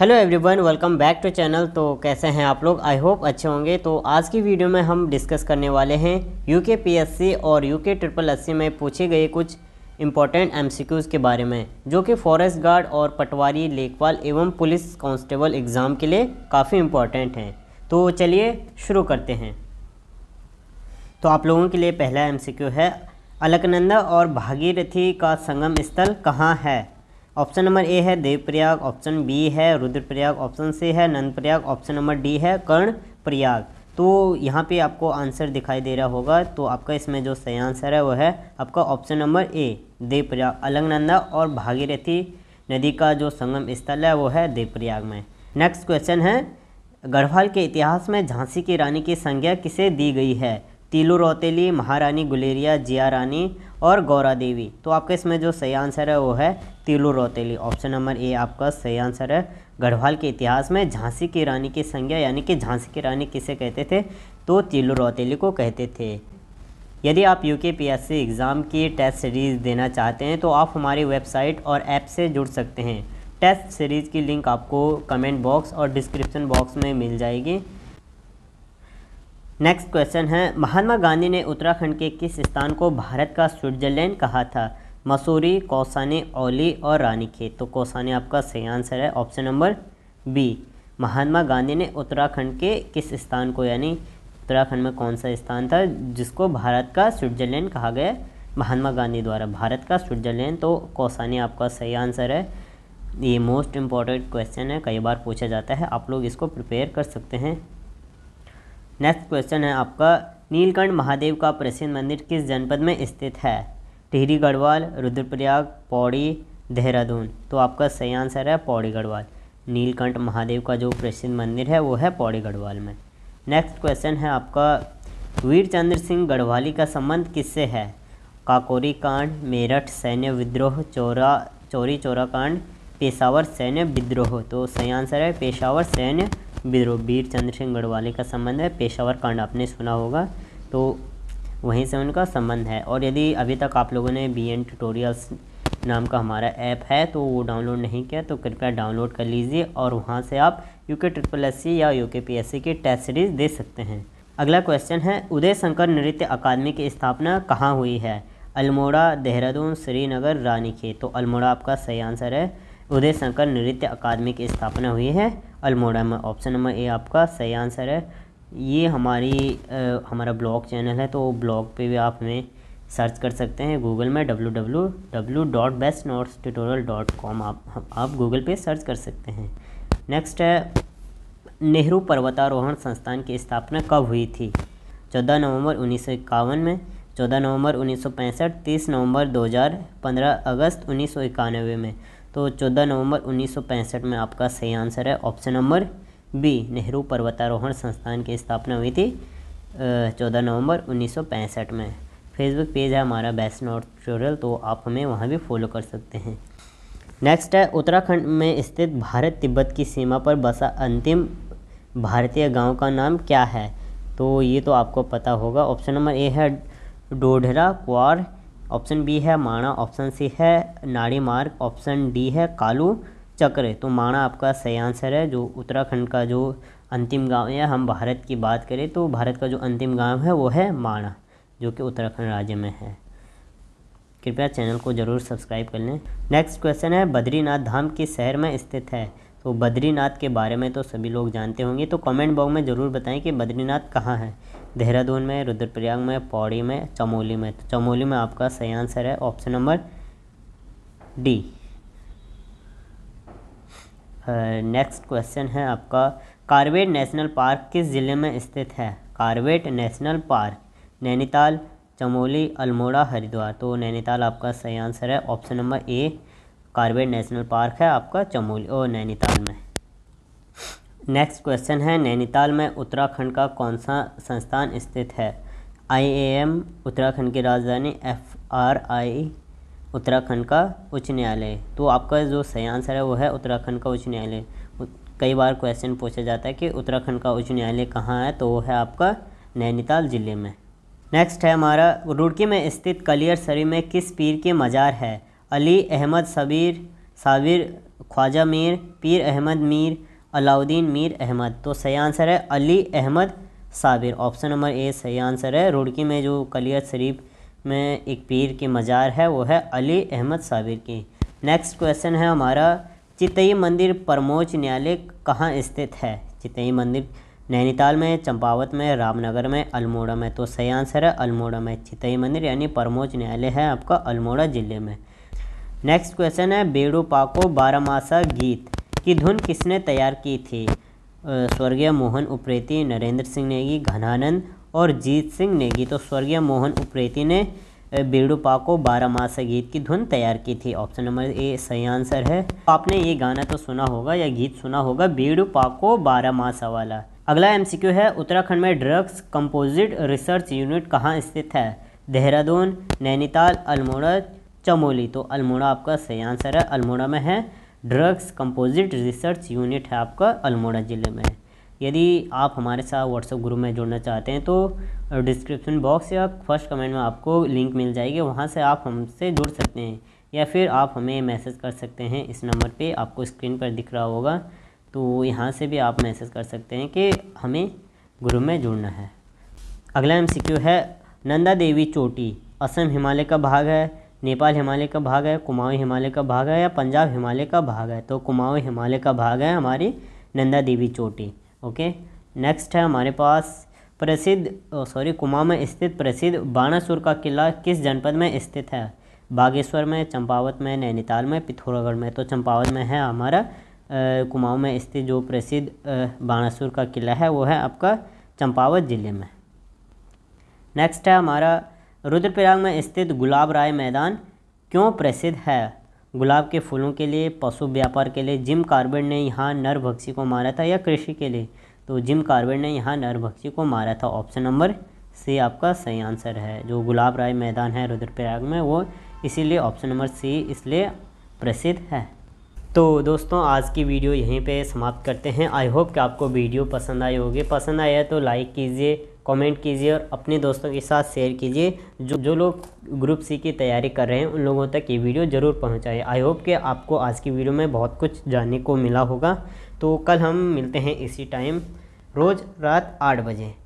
hello everyone welcome back to channel तो कैसे हैं आप लोग आई होप अच्छे होंगे तो आज की वीडियो में हम डिस्कस करने वाले हैं यूके पीएससी और यूके ट्रिपल एस में पूछे गए कुछ इम्पॉर्टेंट एमसीक्यूज़ के बारे में जो कि फॉरेस्ट गार्ड और पटवारी लेखपाल एवं पुलिस कांस्टेबल एग्ज़ाम के लिए काफ़ी इम्पॉर्टेंट हैं तो चलिए शुरू करते हैं तो आप लोगों के लिए पहला एम है अलकनंदा और भागीरथी का संगम स्थल कहाँ है ऑप्शन नंबर ए है देवप्रयाग ऑप्शन बी है रुद्रप्रयाग ऑप्शन सी है नंदप्रयाग ऑप्शन नंबर डी है कर्ण प्रयाग तो यहाँ पे आपको आंसर दिखाई दे रहा होगा तो आपका इसमें जो सही आंसर है वो है आपका option number A Devprayag Alaknanda और भागीरथी नदी का जो संगम स्थल है वो है देवप्रयाग में नेक्स्ट क्वेश्चन है गढ़वाल के इतिहास में झांसी की रानी की संज्ञा किसे दी गई है तीलू रौतेली महारानी गुलेरिया जिया रानी और गौरा देवी तो आपका इसमें जो सही आंसर है वो है Teelu Rauteli option number A आपका सही आंसर है गढ़वाल के इतिहास में झांसी की रानी की संज्ञा यानी कि झांसी की रानी किसे कहते थे तो तीलू रौतेली को कहते थे यदि आप U K P S C exam की टेस्ट सीरीज़ देना चाहते हैं तो आप हमारी वेबसाइट और ऐप से जुड़ सकते हैं टेस्ट सीरीज़ की लिंक आपको कमेंट बॉक्स और डिस्क्रिप्शन बॉक्स में मिल जाएगी नेक्स्ट क्वेश्चन है महात्मा गांधी ने उत्तराखंड के किस स्थान को भारत का स्विट्जरलैंड कहा था मसूरी कौसानी ओली और रानीखेत तो कौसानी आपका सही आंसर है option number B Mahatma Gandhi ने उत्तराखंड के किस स्थान को यानी उत्तराखंड में कौन सा स्थान था जिसको भारत का स्विट्जरलैंड कहा गया महात्मा गांधी द्वारा भारत का स्विट्जरलैंड तो कौसानी आपका सही आंसर है ये मोस्ट इम्पॉर्टेंट क्वेश्चन है कई बार पूछा जाता है आप लोग इसको प्रिपेयर कर सकते हैं नेक्स्ट क्वेश्चन है आपका नीलकंठ महादेव का प्रसिद्ध मंदिर किस जनपद में स्थित है टिहरी गढ़वाल रुद्रप्रयाग पौड़ी देहरादून तो आपका सही आंसर है पौड़ी गढ़वाल नीलकंठ महादेव का जो प्रसिद्ध मंदिर है वो है पौड़ी गढ़वाल में नेक्स्ट क्वेश्चन है आपका वीर चंद्र सिंह गढ़वाली का संबंध किससे है काकोरी कांड मेरठ सैन्य विद्रोह चोरा चोरी चोरा कांड पेशावर सैन्य विद्रोह तो सही आंसर है पेशावर सैन्य विद्रोह वीर चंद्र सिंह गढ़वाले का संबंध है पेशावर कांड आपने सुना होगा तो वहीं से उनका संबंध है और यदि अभी तक आप लोगों ने बी एन ट्यूटोरियल्स नाम का हमारा ऐप है तो वो डाउनलोड नहीं किया तो कृपया डाउनलोड कर लीजिए और वहाँ से आप यू के ट्रिपल एस सी या यू के पी एस सी की टेस्ट सीरीज दे सकते हैं अगला क्वेश्चन है उदय शंकर नृत्य अकादमी की स्थापना कहाँ हुई है अल्मोड़ा देहरादून श्रीनगर रानीखेत तो अल्मोड़ा आपका सही आंसर है उदय शंकर नृत्य अकादमी की स्थापना हुई है अल्मोड़ा में ऑप्शन नंबर ए आपका सही आंसर है ये हमारी आ, हमारा ब्लॉग चैनल है तो ब्लॉग पे भी आप हमें सर्च कर सकते हैं गूगल में W W W dot best notes tutorial dot com आप आप गूगल पे सर्च कर सकते हैं नेक्स्ट है नेहरू पर्वतारोहण संस्थान की स्थापना कब हुई थी चौदह नवंबर उन्नीस में चौदह नवंबर 1965 30 नवंबर हज़ार पंद्रह अगस्त उन्नीस में तो 14 नवंबर 1965 में आपका सही आंसर है ऑप्शन नंबर बी नेहरू पर्वतारोहण संस्थान की स्थापना हुई थी चौदह नवंबर 1965 में फेसबुक पेज है हमारा बेस्ट नॉर्थ ट्यूटोरियल तो आप हमें वहाँ भी फॉलो कर सकते हैं नेक्स्ट है उत्तराखंड में स्थित भारत तिब्बत की सीमा पर बसा अंतिम भारतीय गांव का नाम क्या है तो ये तो आपको पता होगा ऑप्शन नंबर ए है डोढरा क्वार ऑप्शन बी है माणा ऑप्शन सी है नाड़ी मार्ग ऑप्शन डी है कालू चक्र तो माणा आपका सही आंसर है जो उत्तराखंड का जो अंतिम गांव है हम भारत की बात करें तो भारत का जो अंतिम गांव है वो है माणा जो कि उत्तराखंड राज्य में है कृपया चैनल को ज़रूर सब्सक्राइब कर लें नेक्स्ट क्वेश्चन है बद्रीनाथ धाम किस शहर में स्थित है तो बद्रीनाथ के बारे में तो सभी लोग जानते होंगे तो कमेंट बॉक्स में ज़रूर बताएं कि बद्रीनाथ कहाँ है देहरादून में रुद्रप्रयाग में पौड़ी में चमोली में तो चमोली में आपका सही आंसर है option number D next question है आपका कारवेट नेशनल पार्क किस ज़िले में स्थित है Corbett National Park Nainital Chamoli Almora Haridwar तो नैनीताल आपका सही आंसर है option number A Corbett National Park है आपका चमोली और नैनीताल में नेक्स्ट क्वेश्चन है नैनीताल में उत्तराखंड का कौन सा संस्थान स्थित है आईएएम उत्तराखंड की राजधानी एफआरआई उत्तराखंड का उच्च न्यायालय तो आपका जो सही आंसर है वो है उत्तराखंड का उच्च न्यायालय कई बार क्वेश्चन पूछा जाता है कि उत्तराखंड का उच्च न्यायालय कहाँ है तो वो है आपका नैनीताल ज़िले में नेक्स्ट है हमारा रुड़की में स्थित कलियर सरी में किस पीर के मज़ार है अली अहमद सबीर साबिर ख्वाजा मीर पीर अहमद मीर अलाउद्दीन मीर अहमद तो सही आंसर है Ali Ahmad Sabir option number A सही आंसर है रुड़की में जो कलियत शरीफ में एक पीर की मज़ार है वो है अली अहमद साबिर की नेक्स्ट क्वेश्चन है हमारा चितई मंदिर परमोच न्यायालय कहाँ स्थित है चितई मंदिर नैनीताल में चंपावत में रामनगर में अल्मोड़ा में तो सही आंसर है अल्मोड़ा में चितई मंदिर यानी परमोच न्यायालय है आपका अल्मोड़ा ज़िले में नेक्स्ट क्वेश्चन है पाको बारामासा गीत की धुन किसने तैयार की थी स्वर्गीय मोहन उप्रेती नरेंद्र सिंह नेगी घनानंद और जीत सिंह नेगी तो स्वर्गीय मोहन उप्रेती ने बेडू पाको बारामासा गीत की धुन तैयार की थी ऑप्शन नंबर ए सही आंसर है तो आपने ये गाना तो सुना होगा या गीत सुना होगा बेडू पाको बारामासा वाला अगला एम है उत्तराखंड में ड्रग्स कंपोजिट रिसर्च यूनिट कहाँ स्थित है देहरादून नैनीताल अल्मोड़ा चमोली तो अल्मोड़ा आपका सही आंसर है अल्मोड़ा में है ड्रग्स कंपोजिट रिसर्च यूनिट है आपका अल्मोड़ा ज़िले में यदि आप हमारे साथ व्हाट्सएप ग्रुप में जुड़ना चाहते हैं तो डिस्क्रिप्शन बॉक्स या फर्स्ट कमेंट में आपको लिंक मिल जाएगी वहाँ से आप हमसे जुड़ सकते हैं या फिर आप हमें मैसेज कर सकते हैं इस नंबर पर आपको स्क्रीन पर दिख रहा होगा तो यहाँ से भी आप मैसेज कर सकते हैं कि हमें ग्रुप में जुड़ना है अगला एम है नंदा देवी चोटी असम हिमालय का भाग है नेपाल हिमालय का भाग है कुमाऊँ हिमालय का भाग है या पंजाब हिमालय का भाग है तो कुमाऊँ हिमालय का भाग है हमारी नंदा देवी चोटी ओके नेक्स्ट है हमारे पास प्रसिद्ध सॉरी कुमाऊँ में स्थित प्रसिद्ध बाणासुर का किला किस जनपद में स्थित है बागेश्वर में चंपावत में नैनीताल में पिथौरागढ़ में तो चंपावत में है हमारा कुमाऊँ में स्थित जो प्रसिद्ध बाणासुर का किला है वो है आपका चंपावत ज़िले में नेक्स्ट है हमारा रुद्रप्रयाग में स्थित गुलाब राय मैदान क्यों प्रसिद्ध है गुलाब के फूलों के लिए पशु व्यापार के लिए जिम कार्बेट ने यहाँ नरभक्षी को मारा था या कृषि के लिए तो जिम कार्बेट ने यहाँ नरभक्षी को मारा था ऑप्शन नंबर सी आपका सही आंसर है जो गुलाब राय मैदान है रुद्रप्रयाग में वो इसीलिए ऑप्शन नंबर सी इसलिए प्रसिद्ध है तो दोस्तों आज की वीडियो यहीं पे समाप्त करते हैं आई होप कि आपको वीडियो पसंद आई होगी पसंद आया तो लाइक कीजिए कमेंट कीजिए और अपने दोस्तों के साथ शेयर कीजिए जो जो लोग ग्रुप सी की तैयारी कर रहे हैं उन लोगों तक ये वीडियो ज़रूर पहुंचाएं आई होप कि आपको आज की वीडियो में बहुत कुछ जानने को मिला होगा तो कल हम मिलते हैं इसी टाइम रोज़ रात आठ बजे